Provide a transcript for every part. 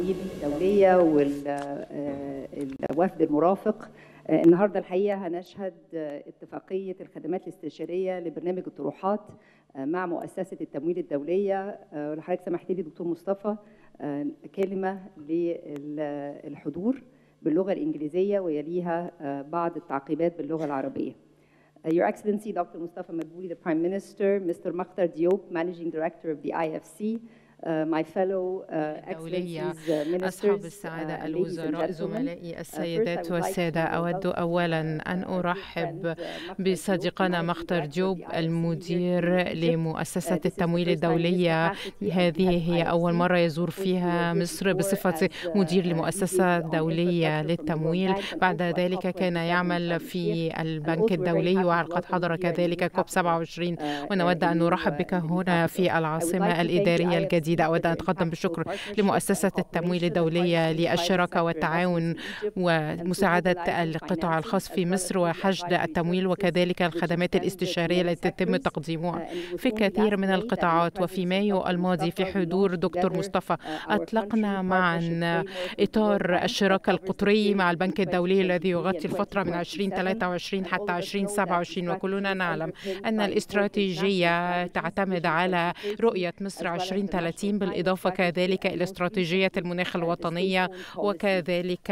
التمويل الدولية والوفد آه، المرافق آه، النهاردة الحقيقة هنشهد آه، اتفاقية الخدمات الاستشارية لبرنامج الطروحات مع مؤسسة التمويل الدولية لحضرتك سمحت لي دكتور مصطفى كلمة للحضور باللغة الإنجليزية ويليها بعض التعقيبات باللغة العربية. Uh, Your Excellency Dr. Mustafa Madbouli, the Prime Minister, Mr. Makhtar Diop, Managing Director of the IFC, الدولية أصحاب السعادة الوزراء زملائي السيدات والسادة أود أولا أن أرحب بصديقنا مختر جوب المدير لمؤسسة التمويل الدولية هذه هي أول مرة يزور فيها مصر بصفة uh, مدير uh, لمؤسسة دولية للتمويل بعد ذلك كان يعمل في البنك الدولي وقد حضر كذلك كوب 27 uh, ونود أن نرحب بك هنا في العاصمة الإدارية الجديدة جديدة أود أن أتقدم بالشكر لمؤسسة التمويل الدولية للشراكة والتعاون ومساعدة القطاع الخاص في مصر وحشد التمويل وكذلك الخدمات الاستشارية التي تتم تقديمها في كثير من القطاعات وفي مايو الماضي في حضور دكتور مصطفى أطلقنا معا إطار الشراكة القطري مع البنك الدولي الذي يغطي الفترة من 2023 حتى 2027 وكلنا نعلم أن الاستراتيجية تعتمد على رؤية مصر 2030 2030 بالإضافة كذلك إلى استراتيجية المناخ الوطنية وكذلك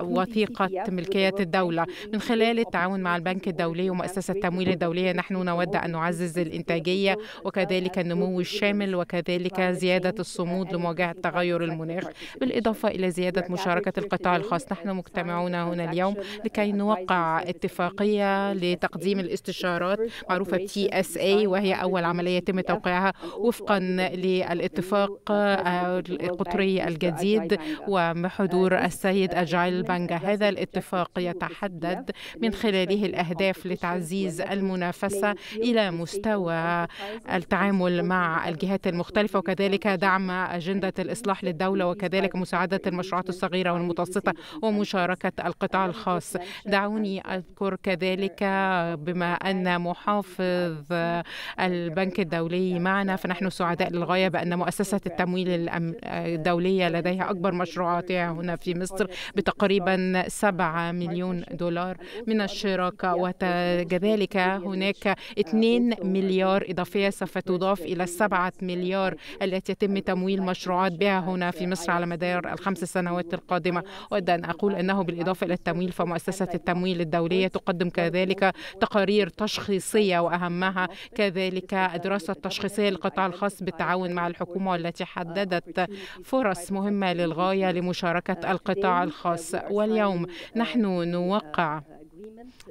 وثيقة ملكية الدولة من خلال التعاون مع البنك الدولي ومؤسسة التمويل الدولية نحن نود أن نعزز الإنتاجية وكذلك النمو الشامل وكذلك زيادة الصمود لمواجهة تغير المناخ بالإضافة إلى زيادة مشاركة القطاع الخاص نحن مجتمعون هنا اليوم لكي نوقع اتفاقية لتقديم الاستشارات معروفة TSA وهي أول عملية يتم توقيعها وفقا للاتفاق الاتفاق آه، القطري الجديد وحضور السيد أجايل بانجا هذا الاتفاق يتحدد من خلاله الأهداف لتعزيز المنافسة إلى مستوى التعامل مع الجهات المختلفة وكذلك دعم أجندة الإصلاح للدولة وكذلك مساعدة المشروعات الصغيرة والمتوسطة ومشاركة القطاع الخاص دعوني أذكر كذلك بما أن محافظ البنك الدولي معنا فنحن سعداء للغاية بأن مؤسسة التمويل الدولية لديها أكبر مشروعاتها هنا في مصر بتقريبا 7 مليون دولار من الشراكة وكذلك هناك 2 مليار إضافية سوف تضاف إلى 7 مليار التي يتم تمويل مشروعات بها هنا في مصر على مدار الخمس سنوات القادمة أود أن أقول أنه بالإضافة إلى التمويل فمؤسسة التمويل الدولية تقدم كذلك تقارير تشخيصية وأهمها كذلك دراسة تشخيصية للقطاع الخاص بالتعاون مع الحكومة الحكومة التي حددت فرص مهمة للغاية لمشاركة uh, القطاع uh, الخاص واليوم uh, نحن نوقع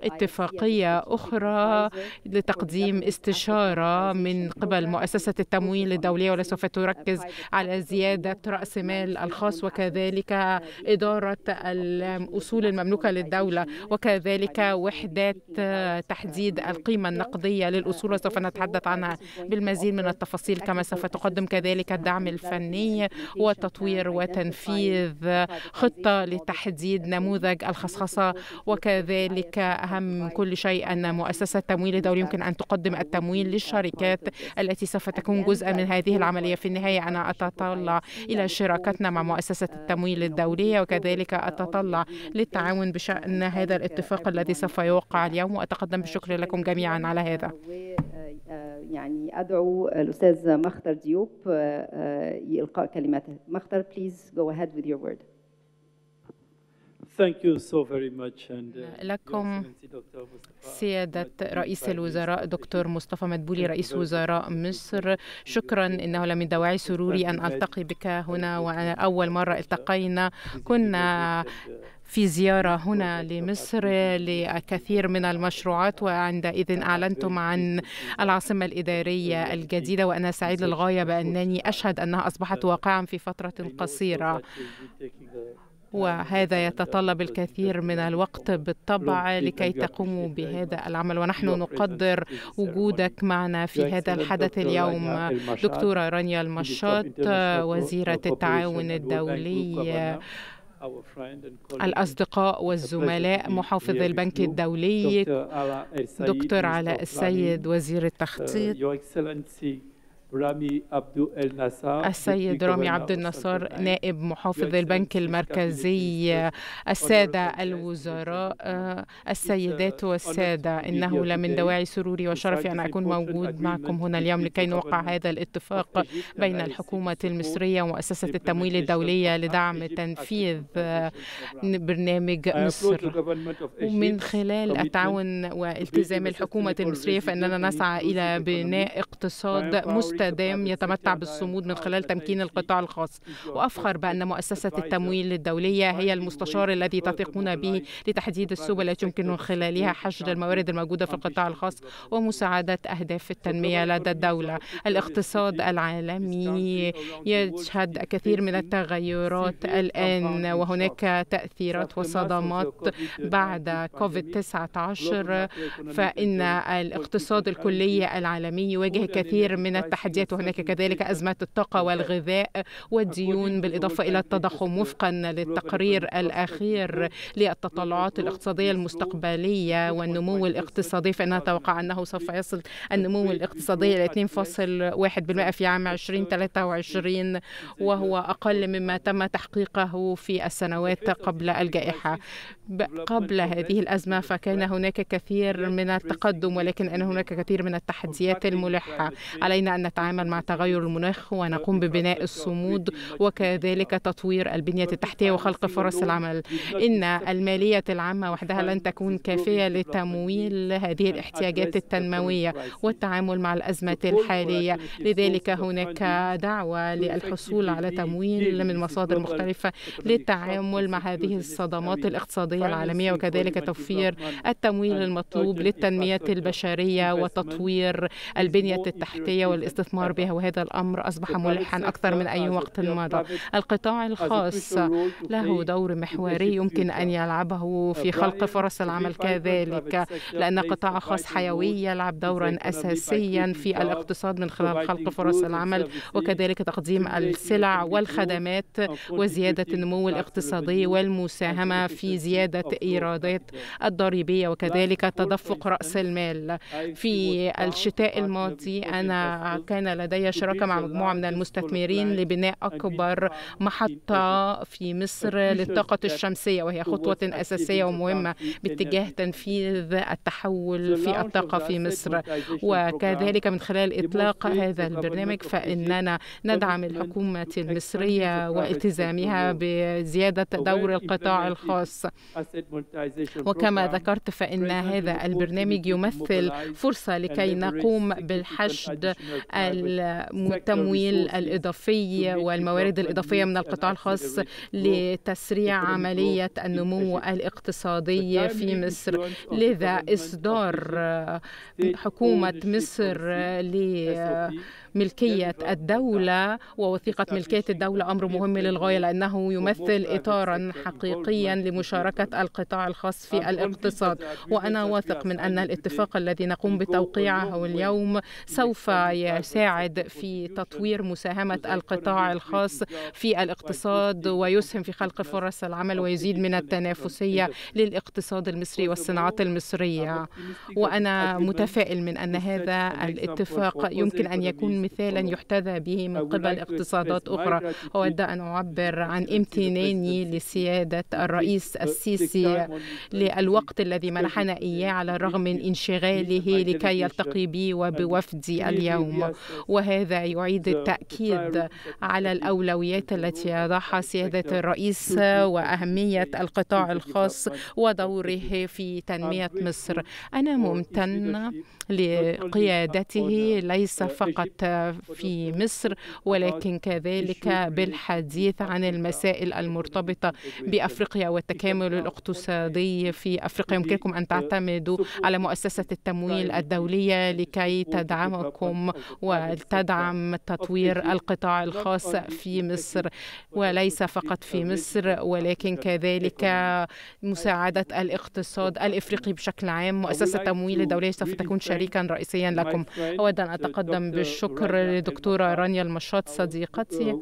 اتفاقية أخرى لتقديم استشارة من قبل مؤسسة التمويل الدولية ولسوف تركز على زيادة رأس مال الخاص وكذلك إدارة الأصول المملوكة للدولة وكذلك وحدات تحديد القيمة النقدية للأصول وسوف نتحدث عنها بالمزيد من التفاصيل كما سوف تقدم كذلك الدعم الفني وتطوير وتنفيذ خطة لتحديد نموذج الخصخصة وكذلك أهم من كل شيء أن مؤسسة التمويل الدولي يمكن أن تقدم التمويل للشركات التي سوف تكون جزءا من هذه العملية في النهاية أنا أتطلع إلى شراكتنا مع مؤسسة التمويل الدولية وكذلك أتطلع للتعاون بشأن هذا الاتفاق الذي سوف يوقع اليوم وأتقدم بالشكر لكم جميعا على هذا يعني أدعو الأستاذ مختر ديوب لإلقاء آه، آه، كلماته مختر please go ahead with your word Uh, لكم سيادة رئيس الوزراء دكتور مصطفى مدبولي رئيس وزراء مصر شكرا إنه لمن دواعي سروري أن ألتقي بك هنا وأول مرة uh, التقينا كنا uh, في زيارة هنا لمصر لكثير من المشروعات وعندئذ أعلنتم عن العاصمة الإدارية الجديدة وأنا سعيد للغاية بأنني أشهد أنها أصبحت واقعا في فترة قصيرة وهذا يتطلب الكثير من الوقت بالطبع لكي تقوموا بهذا العمل ونحن نقدر وجودك معنا في هذا الحدث اليوم دكتورة رانيا المشاط وزيرة التعاون الدولي الأصدقاء والزملاء محافظ البنك الدولي دكتور علاء السيد وزير التخطيط السيد رامي عبد النصار نائب محافظ البنك المركزي السادة الوزراء آه، السيدات والسادة إنه لمن دواعي سروري وشرفي أن أكون موجود معكم هنا اليوم لكي نوقع هذا الاتفاق بين الحكومة المصرية ومؤسسة التمويل الدولية لدعم تنفيذ آه، برنامج مصر ومن خلال التعاون والتزام الحكومة المصرية فإننا نسعى إلى بناء اقتصاد مستقبل استخدام يتمتع بالصمود من خلال تمكين القطاع الخاص وأفخر بأن مؤسسة التمويل الدولية هي المستشار الذي تثقون به لتحديد السبل التي يمكن من خلالها حشد الموارد الموجودة في القطاع الخاص ومساعدة أهداف التنمية لدى الدولة الاقتصاد العالمي يشهد كثير من التغيرات الآن وهناك تأثيرات وصدمات بعد كوفيد 19 فإن الاقتصاد الكلي العالمي يواجه كثير من التحديات التحديات وهناك كذلك أزمات الطاقة والغذاء والديون بالإضافة إلى التضخم وفقا للتقرير الأخير للتطلعات الاقتصادية المستقبلية والنمو الاقتصادي فإنها توقع أنه سوف يصل النمو الاقتصادي إلى 2.1% في عام 2023 وهو أقل مما تم تحقيقه في السنوات قبل الجائحة قبل هذه الأزمة فكان هناك كثير من التقدم ولكن أن هناك كثير من التحديات الملحة علينا أن نتعامل مع تغير المناخ ونقوم ببناء الصمود وكذلك تطوير البنية التحتية وخلق فرص العمل إن المالية العامة وحدها لن تكون كافية لتمويل هذه الاحتياجات التنموية والتعامل مع الأزمة الحالية لذلك هناك دعوة للحصول على تمويل من مصادر مختلفة للتعامل مع هذه الصدمات الاقتصادية العالمية وكذلك توفير التمويل المطلوب للتنمية البشرية وتطوير البنية التحتية والاستثمار الاستثمار بها وهذا الأمر أصبح ملحا أكثر من أي وقت مضى القطاع الخاص له دور محوري يمكن أن يلعبه في خلق فرص العمل كذلك لأن قطاع خاص حيوي يلعب دورا أساسيا في الاقتصاد من خلال خلق فرص العمل وكذلك تقديم السلع والخدمات وزيادة النمو الاقتصادي والمساهمة في زيادة إيرادات الضريبية وكذلك تدفق رأس المال في الشتاء الماضي أنا كان كان لدي شراكة مع مجموعة من المستثمرين لبناء أكبر محطة في مصر للطاقة الشمسية وهي خطوة أساسية ومهمة باتجاه تنفيذ التحول في الطاقة في مصر وكذلك من خلال إطلاق هذا البرنامج فإننا ندعم الحكومة المصرية والتزامها بزيادة دور القطاع الخاص وكما ذكرت فإن هذا البرنامج يمثل فرصة لكي نقوم بالحشد التمويل الإضافي والموارد الإضافية من القطاع الخاص لتسريع عملية النمو الاقتصادي في مصر لذا إصدار حكومة مصر ل ملكية الدولة ووثيقة ملكية الدولة أمر مهم للغاية لأنه يمثل إطارا حقيقيا لمشاركة القطاع الخاص في الاقتصاد وأنا واثق من أن الاتفاق الذي نقوم بتوقيعه اليوم سوف يساعد في تطوير مساهمة القطاع الخاص في الاقتصاد ويسهم في خلق فرص العمل ويزيد من التنافسية للاقتصاد المصري والصناعات المصرية وأنا متفائل من أن هذا الاتفاق يمكن أن يكون مثالا يحتذى به من قبل اقتصادات أخرى أود أن أعبر عن امتناني لسيادة الرئيس السيسي للوقت الذي منحنا إياه على الرغم من انشغاله لكي يلتقي بي وبوفدي اليوم وهذا يعيد التأكيد على الأولويات التي يضعها سيادة الرئيس وأهمية القطاع الخاص ودوره في تنمية مصر أنا ممتن لقيادته ليس فقط في مصر ولكن كذلك بالحديث عن المسائل المرتبطة بأفريقيا والتكامل الاقتصادي في أفريقيا يمكنكم أن تعتمدوا على مؤسسة التمويل الدولية لكي تدعمكم وتدعم تطوير القطاع الخاص في مصر وليس فقط في مصر ولكن كذلك مساعدة الاقتصاد الإفريقي بشكل عام مؤسسة التمويل الدولية سوف تكون شريكة شريكا رئيسيا لكم أود أن أتقدم بالشكر لدكتورة رانيا المشاط صديقتي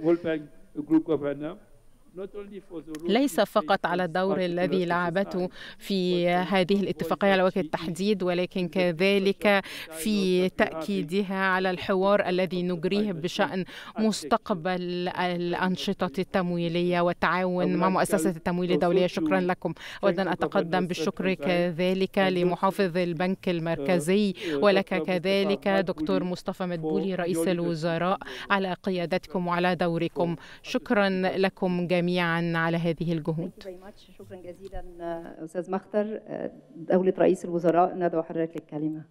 ليس فقط على الدور الذي لعبته في هذه الاتفاقية على وجه التحديد ولكن كذلك في تأكيدها على الحوار الذي نجريه بشأن مستقبل الأنشطة التمويلية والتعاون مع مؤسسة التمويل الدولية شكرا لكم أود أن أتقدم بالشكر كذلك لمحافظ البنك المركزي ولك كذلك دكتور مصطفى مدبولي رئيس الوزراء على قيادتكم وعلى دوركم شكرا لكم جميعا جميعا على هذه الجهود شكرا جزيلا آه، أستاذ مختر آه، دولة رئيس الوزراء ندعو حضرتك للكلمة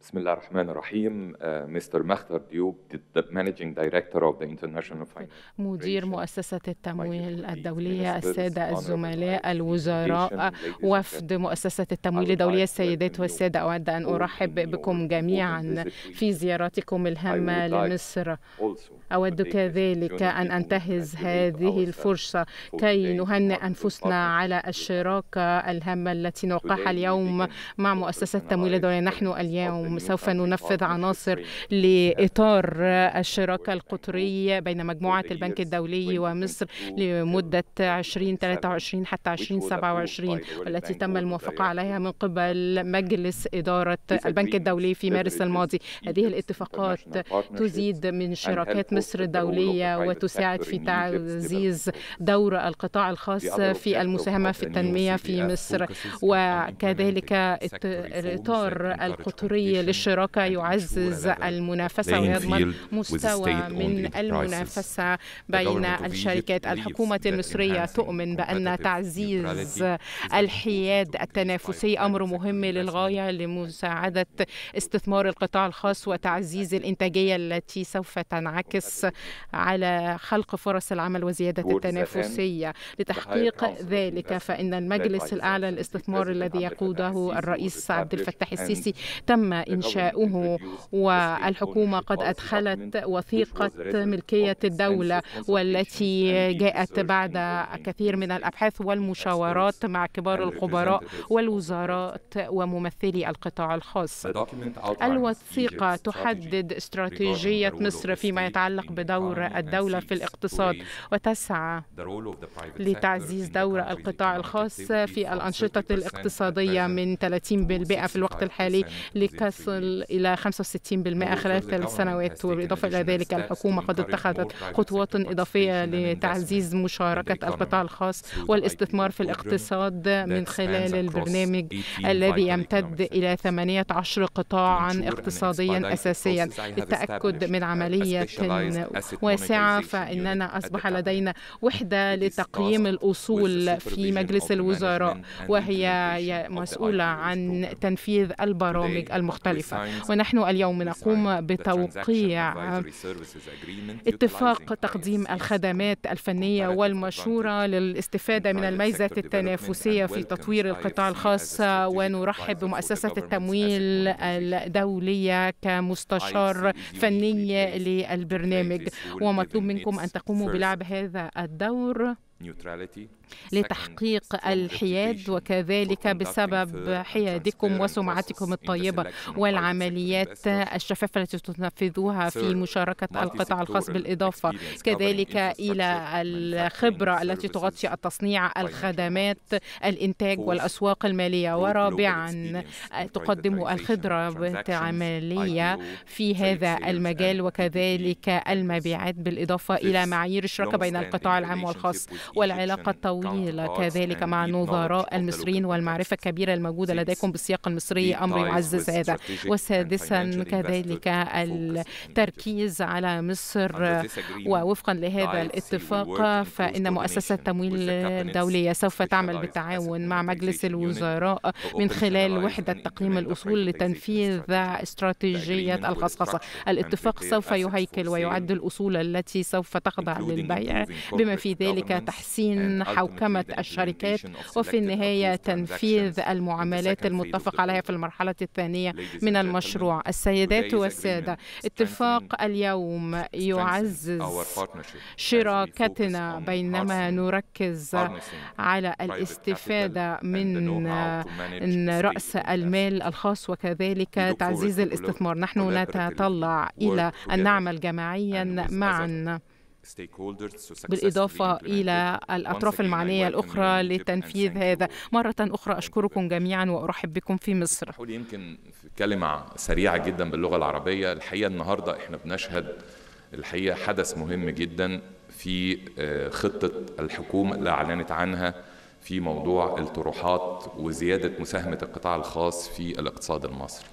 بسم الله الرحمن الرحيم آه، مستر مختر ديوب مانجينج دايركتور اوف ذا انترناشونال مدير مؤسسه التمويل الدوليه الساده الزملاء الوزراء وفد مؤسسه التمويل الدوليه السيدات والساده اود ان ارحب بكم جميعا في زيارتكم الهامه لمصر أود كذلك أن أنتهز هذه الفرصة كي نهنئ أنفسنا على الشراكة الهامة التي نوقعها اليوم مع مؤسسة تمويل الدولية نحن اليوم سوف ننفذ عناصر لإطار الشراكة القطرية بين مجموعة البنك الدولي ومصر لمدة 2023 حتى 2027 والتي تم الموافقة عليها من قبل مجلس إدارة البنك الدولي في مارس الماضي هذه الاتفاقات تزيد من شراكات مصر الدولية وتساعد في تعزيز دور القطاع الخاص في المساهمة في التنمية في مصر وكذلك الإطار القطري للشراكة يعزز المنافسة ويضمن مستوى من المنافسة بين الشركات الحكومة المصرية تؤمن بأن تعزيز الحياد التنافسي أمر مهم للغاية لمساعدة استثمار القطاع الخاص وتعزيز الإنتاجية التي سوف تنعكس الحرص على خلق فرص العمل وزيادة التنافسية لتحقيق ذلك فإن المجلس الأعلى للاستثمار الذي يقوده الرئيس عبد الفتاح السيسي تم إنشاؤه والحكومة قد أدخلت وثيقة ملكية الدولة والتي جاءت بعد كثير من الأبحاث والمشاورات مع كبار الخبراء والوزارات وممثلي القطاع الخاص الوثيقة تحدد استراتيجية مصر فيما يتعلق تتعلق بدور الدولة في الاقتصاد وتسعى لتعزيز دور القطاع الخاص في الأنشطة الاقتصادية من 30% في الوقت الحالي لتصل إلى 65% خلال ثلاث سنوات وبالإضافة إلى ذلك الحكومة قد اتخذت خطوات إضافية لتعزيز مشاركة القطاع الخاص والاستثمار في الاقتصاد من خلال البرنامج الذي يمتد إلى 18 قطاعا اقتصاديا أساسيا للتأكد من عملية واسعة فإننا أصبح لدينا وحدة لتقييم الأصول في مجلس الوزراء وهي مسؤولة عن تنفيذ البرامج المختلفة ونحن اليوم نقوم بتوقيع اتفاق تقديم الخدمات الفنية والمشورة للاستفادة من الميزة التنافسية في تطوير القطاع الخاص ونرحب بمؤسسة التمويل الدولية كمستشار e e فني للبرنامج البرنامج ومطلوب منكم أن تقوموا بلعب هذا الدور لتحقيق الحياد وكذلك بسبب حيادكم وسمعتكم الطيبة والعمليات الشفافة التي تنفذوها في مشاركة القطاع الخاص بالإضافة كذلك إلى الخبرة التي تغطي التصنيع الخدمات الإنتاج والأسواق المالية ورابعا تقدم الخبرة العملية في هذا المجال وكذلك المبيعات بالإضافة إلى معايير الشراكة بين القطاع العام والخاص والعلاقة طويلة كذلك يعني مع النظراء المصريين والمعرفة الكبيرة الموجودة لديكم بالسياق المصري أمر يعزز هذا وسادسا كذلك التركيز على مصر ووفقا لهذا الاتفاق فإن مؤسسة التمويل الدولية سوف تعمل بالتعاون مع مجلس الوزراء من خلال وحدة تقييم الأصول لتنفيذ استراتيجية الخصخصة الاتفاق سوف يهيكل ويعد الأصول التي سوف تخضع للبيع بما في ذلك تحسين حول حوكمة الشركات وفي النهاية تنفيذ المعاملات المتفق عليها في المرحلة الثانية من المشروع السيدات والسادة اتفاق اليوم يعزز شراكتنا بينما نركز على الاستفادة من رأس المال الخاص وكذلك تعزيز الاستثمار نحن نتطلع إلى أن نعمل جماعيا معا بالإضافة إلى الأطراف المعنية الأخرى لتنفيذ هذا مرة أخرى أشكركم جميعا وأرحب بكم في مصر يمكن كلمة سريعة جدا باللغة العربية الحقيقة النهاردة إحنا بنشهد الحقيقة حدث مهم جدا في آه، خطة الحكومة اللي أعلنت عنها في موضوع الطروحات وزيادة مساهمة القطاع الخاص في الاقتصاد المصري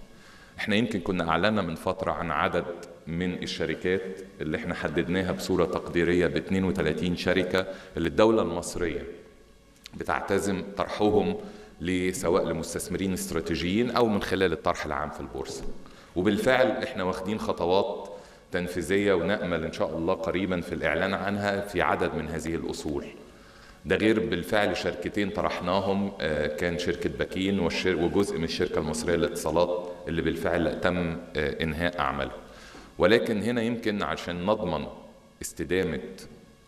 احنا يمكن كنا اعلنا من فتره عن عدد من الشركات اللي احنا حددناها بصوره تقديريه ب 32 شركه اللي الدوله المصريه بتعتزم طرحهم سواء لمستثمرين استراتيجيين او من خلال الطرح العام في البورصه. وبالفعل احنا واخدين خطوات تنفيذيه ونامل ان شاء الله قريبا في الاعلان عنها في عدد من هذه الاصول. ده غير بالفعل شركتين طرحناهم آه، كان شركة بكين وجزء من الشركة المصرية للاتصالات اللي بالفعل تم آه، إنهاء أعماله ولكن هنا يمكن عشان نضمن استدامة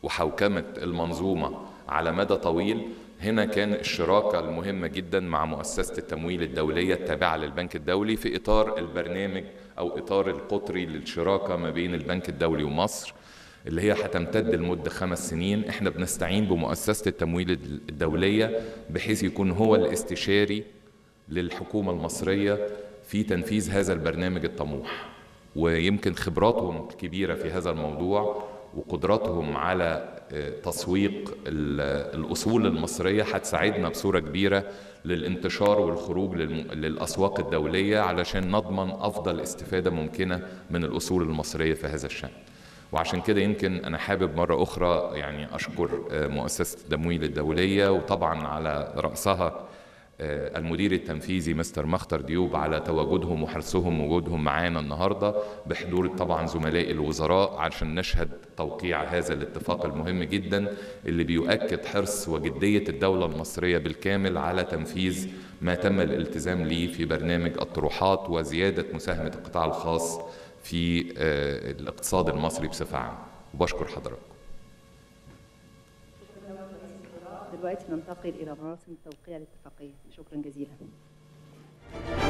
وحوكمة المنظومة على مدى طويل هنا كان الشراكة المهمة جدا مع مؤسسة التمويل الدولية التابعة للبنك الدولي في إطار البرنامج أو إطار القطري للشراكة ما بين البنك الدولي ومصر اللي هي هتمتد لمدة خمس سنين احنا بنستعين بمؤسسة التمويل الدولية بحيث يكون هو الاستشاري للحكومة المصرية في تنفيذ هذا البرنامج الطموح ويمكن خبراتهم الكبيرة في هذا الموضوع وقدراتهم على آه، تسويق الأصول المصرية هتساعدنا بصورة كبيرة للانتشار والخروج للأسواق الدولية علشان نضمن أفضل استفادة ممكنة من الأصول المصرية في هذا الشأن وعشان كده يمكن انا حابب مره اخرى يعني اشكر آه، مؤسسه التمويل الدوليه وطبعا على راسها آه، المدير التنفيذي مستر مختر ديوب على تواجدهم وحرصهم وجودهم معانا النهارده بحضور طبعا زملاء الوزراء عشان نشهد توقيع هذا الاتفاق المهم جدا اللي بيؤكد حرص وجديه الدوله المصريه بالكامل على تنفيذ ما تم الالتزام ليه في برنامج الطروحات وزياده مساهمه القطاع الخاص في آه، الاقتصاد المصري بصفة عامة وبشكر حضراتكم دلوقتي ننتقل إلى مراسم توقيع الاتفاقية شكرا جزيلا